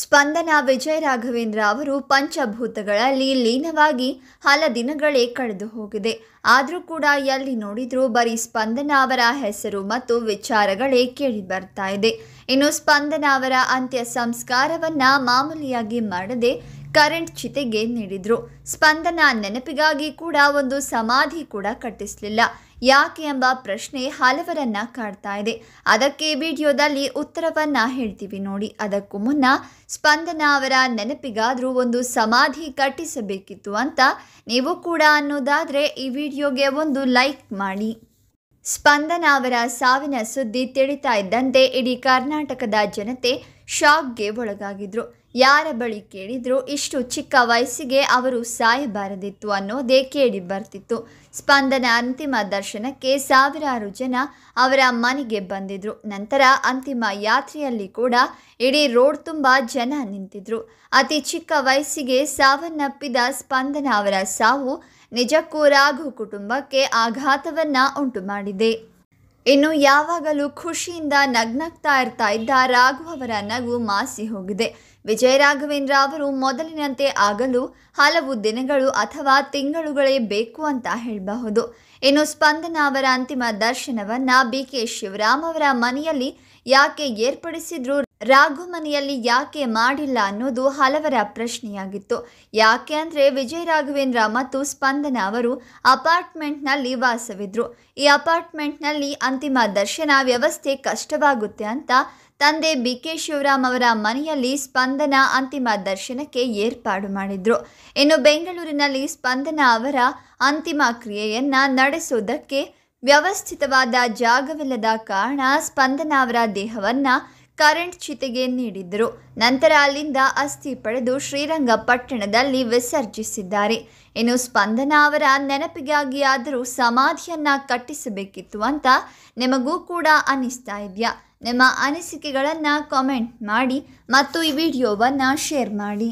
ಸ್ಪಂದನ ವಿಜಯ ರಾಘವೇಂದ್ರ ಅವರು ಪಂಚಭೂತಗಳಲ್ಲಿ ಲೀನವಾಗಿ ಹಲ ದಿನಗಳೇ ಕಳೆದು ಹೋಗಿದೆ ಆದರೂ ಕೂಡ ಎಲ್ಲಿ ನೋಡಿದರೂ ಬರೀ ಸ್ಪಂದನ ಅವರ ಹೆಸರು ಮತ್ತು ವಿಚಾರಗಳೇ ಕೇಳಿ ಬರ್ತಾ ಇದೆ ಇನ್ನು ಸ್ಪಂದನ ಅವರ ಅಂತ್ಯ ಸಂಸ್ಕಾರವನ್ನು ಮಾಮೂಲಿಯಾಗಿ ಮಾಡದೆ ಕರೆಂಟ್ ಚಿತೆಗೆ ನೀಡಿದ್ರು ಸ್ಪಂದನ ನೆನಪಿಗಾಗಿ ಕೂಡ ಒಂದು ಸಮಾಧಿ ಕೂಡ ಕಟ್ಟಿಸಲಿಲ್ಲ ಯಾಕೆ ಎಂಬ ಪ್ರಶ್ನೆ ಹಲವರನ್ನ ಕಾಡ್ತಾ ಇದೆ ಅದಕ್ಕೆ ವಿಡಿಯೋದಲ್ಲಿ ಉತ್ತರವನ್ನ ಹೇಳ್ತೀವಿ ನೋಡಿ ಅದಕ್ಕೂ ಮುನ್ನ ಸ್ಪಂದನ ಅವರ ನೆನಪಿಗಾದ್ರೂ ಒಂದು ಸಮಾಧಿ ಕಟ್ಟಿಸಬೇಕಿತ್ತು ಅಂತ ನೀವು ಕೂಡ ಅನ್ನೋದಾದ್ರೆ ಈ ವಿಡಿಯೋಗೆ ಒಂದು ಲೈಕ್ ಮಾಡಿ ಸ್ಪಂದನ ಅವರ ಸಾವಿನ ಸುದ್ದಿ ತಿಳಿತಾ ಇದ್ದಂತೆ ಇಡೀ ಕರ್ನಾಟಕದ ಜನತೆ ಶಾಕ್ಗೆ ಒಳಗಾಗಿದ್ರು ಯಾರ ಬಳಿ ಕೇಳಿದ್ರು ಇಷ್ಟು ಚಿಕ್ಕ ವಯಸ್ಸಿಗೆ ಅವರು ಸಾಯಬಾರದಿತ್ತು ಅನ್ನೋದೇ ಕೇಳಿ ಬರ್ತಿತ್ತು ಸ್ಪಂದನ ಅಂತಿಮ ದರ್ಶನಕ್ಕೆ ಸಾವಿರಾರು ಜನ ಅವರ ಮನೆಗೆ ಬಂದಿದ್ರು ನಂತರ ಅಂತಿಮ ಯಾತ್ರೆಯಲ್ಲಿ ಕೂಡ ಇಡೀ ರೋಡ್ ತುಂಬ ಜನ ನಿಂತಿದ್ರು ಅತಿ ಚಿಕ್ಕ ವಯಸ್ಸಿಗೆ ಸಾವನ್ನಪ್ಪಿದ ಸ್ಪಂದನ ಅವರ ಸಾವು ನಿಜಕ್ಕೂ ರಾಘು ಕುಟುಂಬಕ್ಕೆ ಆಘಾತವನ್ನು ಉಂಟು ಮಾಡಿದೆ ಇನ್ನು ಯಾವಾಗಲೂ ಖುಷಿಯಿಂದ ನಗ್ನಗ್ತಾ ಇರ್ತಾ ಇದ್ದ ರಾಘು ನಗು ಮಾಸಿ ಹೋಗಿದೆ ವಿಜಯ ರಾಘವೇಂದ್ರ ಅವರು ಮೊದಲಿನಂತೆ ಆಗಲು ಹಲವು ದಿನಗಳು ಅಥವಾ ತಿಂಗಳುಗಳೇ ಬೇಕು ಅಂತ ಹೇಳಬಹುದು ಇನ್ನು ಸ್ಪಂದನ ಅವರ ಅಂತಿಮ ದರ್ಶನವನ್ನು ಬಿ ಕೆ ಶಿವರಾಮ್ ಅವರ ಮನೆಯಲ್ಲಿ ಯಾಕೆ ಏರ್ಪಡಿಸಿದ್ರು ರಾಘು ಮನೆಯಲ್ಲಿ ಯಾಕೆ ಮಾಡಿಲ್ಲ ಅನ್ನೋದು ಹಲವರ ಪ್ರಶ್ನೆಯಾಗಿತ್ತು ಯಾಕೆ ಅಂದರೆ ವಿಜಯ ರಾಘವೇಂದ್ರ ಮತ್ತು ಸ್ಪಂದನ ಅವರು ಅಪಾರ್ಟ್ಮೆಂಟ್ನಲ್ಲಿ ವಾಸವಿದ್ರು ಈ ಅಪಾರ್ಟ್ಮೆಂಟ್ನಲ್ಲಿ ಅಂತಿಮ ದರ್ಶನ ವ್ಯವಸ್ಥೆ ಕಷ್ಟವಾಗುತ್ತೆ ಅಂತ ತಂದೆ ಬಿ ಕೆ ಶಿವರಾಮ್ ಅವರ ಮನೆಯಲ್ಲಿ ಸ್ಪಂದನ ಅಂತಿಮ ದರ್ಶನಕ್ಕೆ ಏರ್ಪಾಡು ಮಾಡಿದ್ರು ಇನ್ನು ಬೆಂಗಳೂರಿನಲ್ಲಿ ಸ್ಪಂದನ ಅವರ ಅಂತಿಮ ಕ್ರಿಯೆಯನ್ನು ನಡೆಸುವುದಕ್ಕೆ ವ್ಯವಸ್ಥಿತವಾದ ಜಾಗವಿಲ್ಲದ ಕಾರಣ ಸ್ಪಂದನ ಅವರ ದೇಹವನ್ನು ಕರೆಂಟ್ ಚಿತೆಗೆ ನೀಡಿದ್ದರು ನಂತರ ಅಲ್ಲಿಂದ ಅಸ್ಥಿ ಪಡೆದು ಶ್ರೀರಂಗಪಟ್ಟಣದಲ್ಲಿ ವಿಸರ್ಜಿಸಿದ್ದಾರೆ ಇನ್ನು ಸ್ಪಂದನ ಅವರ ನೆನಪಿಗಾಗಿ ಆದರೂ ಸಮಾಧಿಯನ್ನ ಕಟ್ಟಿಸಬೇಕಿತ್ತು ಅಂತ ನಿಮಗೂ ಕೂಡ ಅನ್ನಿಸ್ತಾ ಇದೆಯಾ ನಿಮ್ಮ ಅನಿಸಿಕೆಗಳನ್ನು ಕಾಮೆಂಟ್ ಮಾಡಿ ಮತ್ತು ಈ ವಿಡಿಯೋವನ್ನು ಶೇರ್ ಮಾಡಿ